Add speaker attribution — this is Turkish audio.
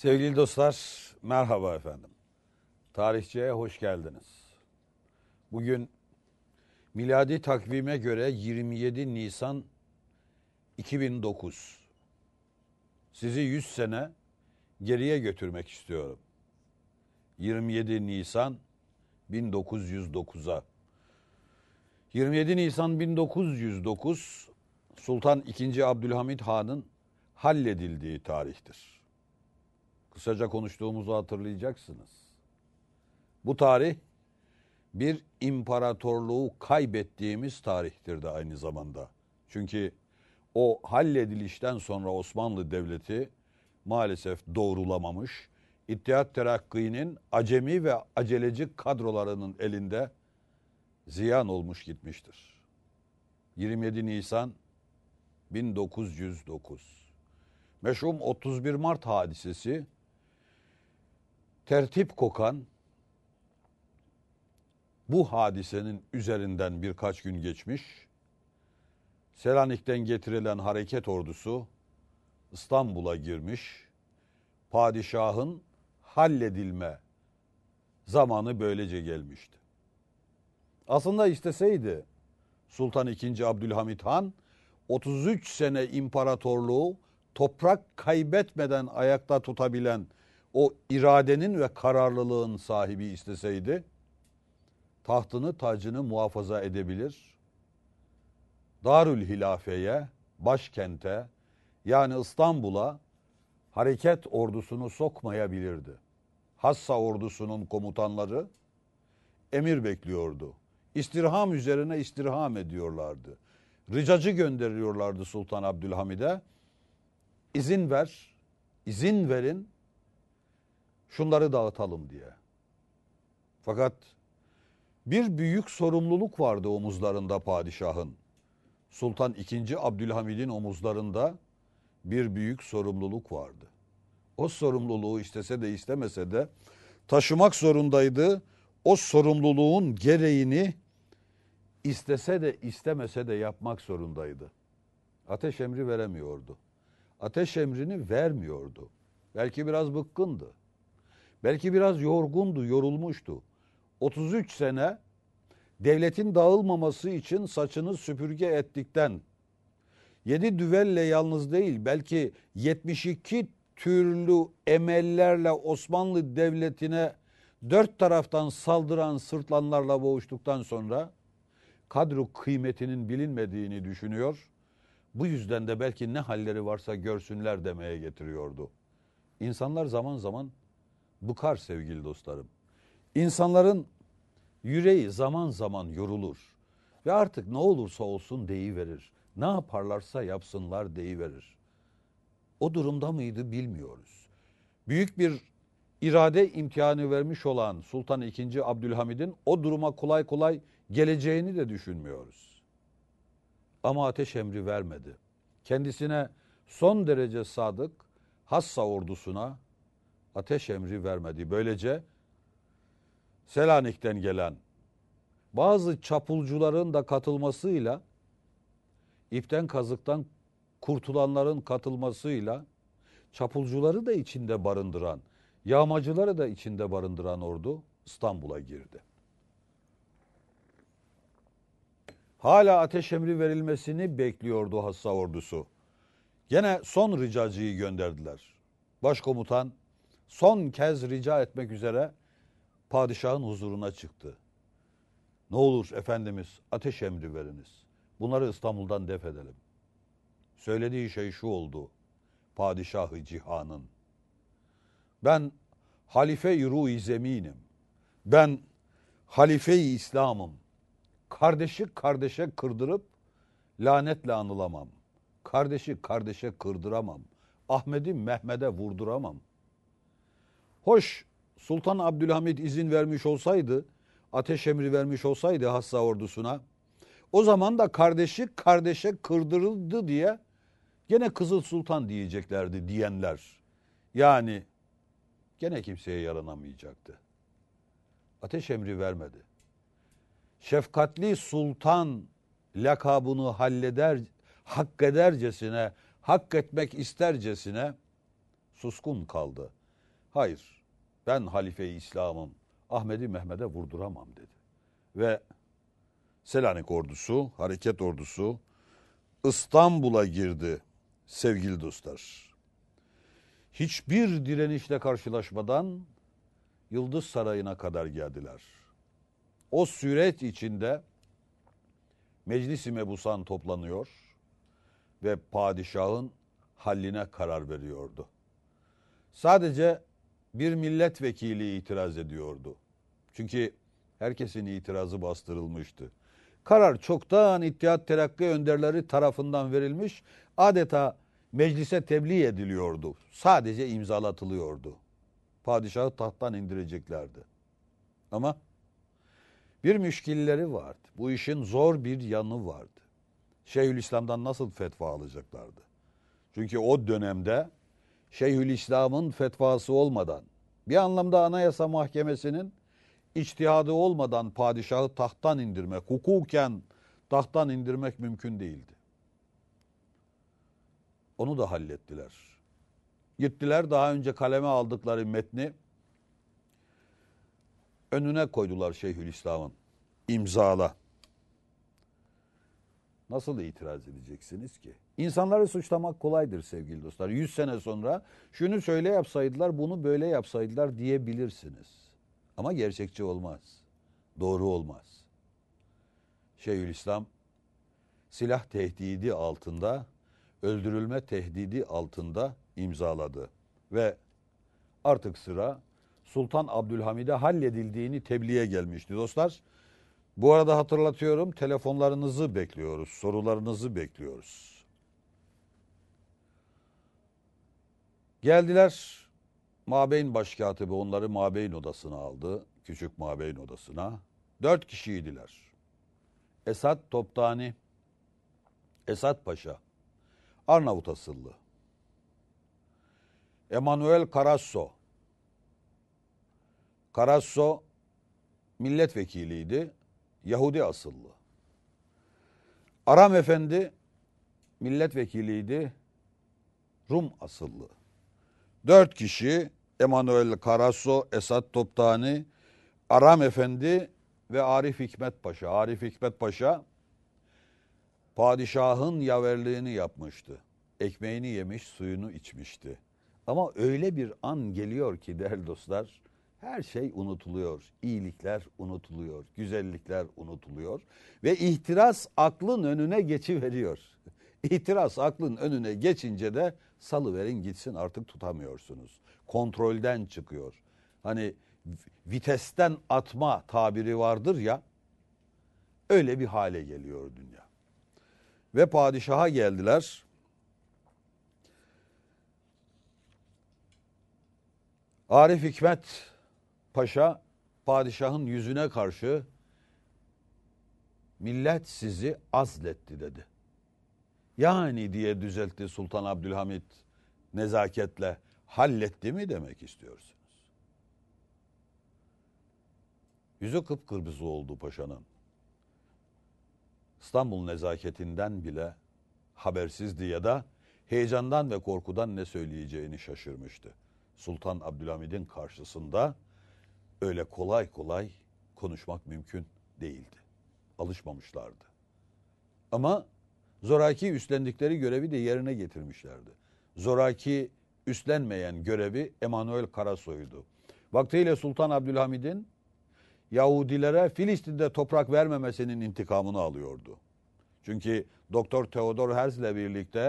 Speaker 1: Sevgili dostlar, merhaba efendim. Tarihçiye hoş geldiniz. Bugün miladi takvime göre 27 Nisan 2009. Sizi 100 sene geriye götürmek istiyorum. 27 Nisan 1909'a. 27 Nisan 1909 Sultan II. Abdülhamit Han'ın halledildiği tarihtir kısaca konuştuğumuzu hatırlayacaksınız. Bu tarih bir imparatorluğu kaybettiğimiz tarihtir de aynı zamanda. Çünkü o halledilişten sonra Osmanlı Devleti maalesef doğrulamamış, İttihat Terakki'nin acemi ve aceleci kadrolarının elinde ziyan olmuş gitmiştir. 27 Nisan 1909 Meşhum 31 Mart hadisesi tertip kokan bu hadisenin üzerinden birkaç gün geçmiş. Selanik'ten getirilen hareket ordusu İstanbul'a girmiş. Padişahın halledilme zamanı böylece gelmişti. Aslında isteseydi Sultan II. Abdülhamit Han 33 sene imparatorluğu toprak kaybetmeden ayakta tutabilen o iradenin ve kararlılığın sahibi isteseydi tahtını tacını muhafaza edebilir. Darül Hilafe'ye, başkente yani İstanbul'a hareket ordusunu sokmayabilirdi. Hassa ordusunun komutanları emir bekliyordu. İstirham üzerine istirham ediyorlardı. Ricacı gönderiyorlardı Sultan Abdülhamid'e. İzin ver, izin verin şunları dağıtalım diye. Fakat bir büyük sorumluluk vardı omuzlarında padişahın. Sultan II. Abdülhamid'in omuzlarında bir büyük sorumluluk vardı. O sorumluluğu istese de istemese de taşımak zorundaydı. O sorumluluğun gereğini istese de istemese de yapmak zorundaydı. Ateş emri veremiyordu. Ateş emrini vermiyordu. Belki biraz bıkkındı. Belki biraz yorgundu, yorulmuştu. 33 sene devletin dağılmaması için saçını süpürge ettikten 7 düvelle yalnız değil belki 72 türlü emellerle Osmanlı Devleti'ne dört taraftan saldıran sırtlanlarla boğuştuktan sonra kadro kıymetinin bilinmediğini düşünüyor. Bu yüzden de belki ne halleri varsa görsünler demeye getiriyordu. İnsanlar zaman zaman bu kar sevgili dostlarım. İnsanların yüreği zaman zaman yorulur ve artık ne olursa olsun deyiverir. Ne yaparlarsa yapsınlar deyiverir. O durumda mıydı bilmiyoruz. Büyük bir irade imkanı vermiş olan Sultan II. Abdülhamid'in o duruma kolay kolay geleceğini de düşünmüyoruz. Ama ateş emri vermedi. Kendisine son derece sadık Hassa ordusuna ateş emri vermedi. Böylece Selanik'ten gelen bazı çapulcuların da katılmasıyla ipten kazıktan kurtulanların katılmasıyla çapulcuları da içinde barındıran, yağmacıları da içinde barındıran ordu İstanbul'a girdi. Hala ateş emri verilmesini bekliyordu hassa ordusu. Gene son ricacıyı gönderdiler. Başkomutan son kez rica etmek üzere padişahın huzuruna çıktı. Ne olur efendimiz ateş emri veriniz. Bunları İstanbul'dan def edelim. Söylediği şey şu oldu. Padişahı cihanın. Ben halife-i ruh-i zeminim. Ben halife-i İslam'ım. Kardeşi kardeşe kırdırıp lanetle anılamam. Kardeşi kardeşe kırdıramam. Ahmet'i Mehmet'e vurduramam. Hoş Sultan Abdülhamid izin vermiş olsaydı, ateş emri vermiş olsaydı hassa ordusuna, o zaman da kardeşi kardeşe kırdırıldı diye gene Kızıl Sultan diyeceklerdi diyenler. Yani gene kimseye yaranamayacaktı. Ateş emri vermedi. Şefkatli Sultan lakabını halleder, hak edercesine, hak etmek istercesine suskun kaldı. Hayır ben halife-i İslam'ım Ahmet'i Mehmet'e vurduramam dedi. Ve Selanik ordusu, hareket ordusu İstanbul'a girdi sevgili dostlar. Hiçbir direnişle karşılaşmadan Yıldız Sarayı'na kadar geldiler. O süreç içinde Meclis-i Mebusan toplanıyor ve padişahın halline karar veriyordu. Sadece bir milletvekili itiraz ediyordu. Çünkü herkesin itirazı bastırılmıştı. Karar çoktan İttihat Terakki önderleri tarafından verilmiş, adeta meclise tebliğ ediliyordu. Sadece imzalatılıyordu. Padişahı tahttan indireceklerdi. Ama bir müşkilleri vardı. Bu işin zor bir yanı vardı. Şeyhülislam'dan nasıl fetva alacaklardı? Çünkü o dönemde Şeyhülislam'ın fetvası olmadan, bir anlamda Anayasa Mahkemesi'nin içtihadı olmadan padişahı tahttan indirmek, hukuken tahttan indirmek mümkün değildi. Onu da hallettiler. Gittiler daha önce kaleme aldıkları metni önüne koydular Şeyhülislam'ın. imzala. Nasıl itiraz edeceksiniz ki? İnsanları suçlamak kolaydır sevgili dostlar. Yüz sene sonra şunu şöyle yapsaydılar, bunu böyle yapsaydılar diyebilirsiniz. Ama gerçekçi olmaz. Doğru olmaz. Şeyhülislam silah tehdidi altında, öldürülme tehdidi altında imzaladı ve artık sıra Sultan Abdülhamid'e halledildiğini tebliğe gelmişti dostlar. Bu arada hatırlatıyorum telefonlarınızı bekliyoruz, sorularınızı bekliyoruz. Geldiler Mabeyn Başkatibi onları Mabeyn odasına aldı. Küçük Mabeyn odasına. Dört kişiydiler. Esat Toptani, Esat Paşa, Arnavut asıllı, Emanuel Carasso, Carasso milletvekiliydi. Yahudi asıllı. Aram Efendi milletvekiliydi. Rum asıllı. Dört kişi Emanuel Karaso, Esat Toptani, Aram Efendi ve Arif Hikmet Paşa. Arif Hikmet Paşa padişahın yaverliğini yapmıştı. Ekmeğini yemiş, suyunu içmişti. Ama öyle bir an geliyor ki değerli dostlar, her şey unutuluyor. İyilikler unutuluyor, güzellikler unutuluyor ve ihtiras aklın önüne geçi veriyor. İhtiras aklın önüne geçince de salıverin gitsin artık tutamıyorsunuz. Kontrolden çıkıyor. Hani vitesten atma tabiri vardır ya öyle bir hale geliyor dünya. Ve padişaha geldiler. Arif Hikmet paşa padişahın yüzüne karşı millet sizi azletti dedi. Yani diye düzeltti Sultan Abdülhamit nezaketle halletti mi demek istiyorsunuz? Yüzü kıpkırmızı oldu paşanın. İstanbul nezaketinden bile habersizdi ya da heyecandan ve korkudan ne söyleyeceğini şaşırmıştı. Sultan Abdülhamid'in karşısında öyle kolay kolay konuşmak mümkün değildi. Alışmamışlardı. Ama zoraki üstlendikleri görevi de yerine getirmişlerdi. Zoraki üstlenmeyen görevi Emanuel Karasoy'du. Vaktiyle Sultan Abdülhamid'in Yahudilere Filistin'de toprak vermemesinin intikamını alıyordu. Çünkü Doktor Theodor Herzl ile birlikte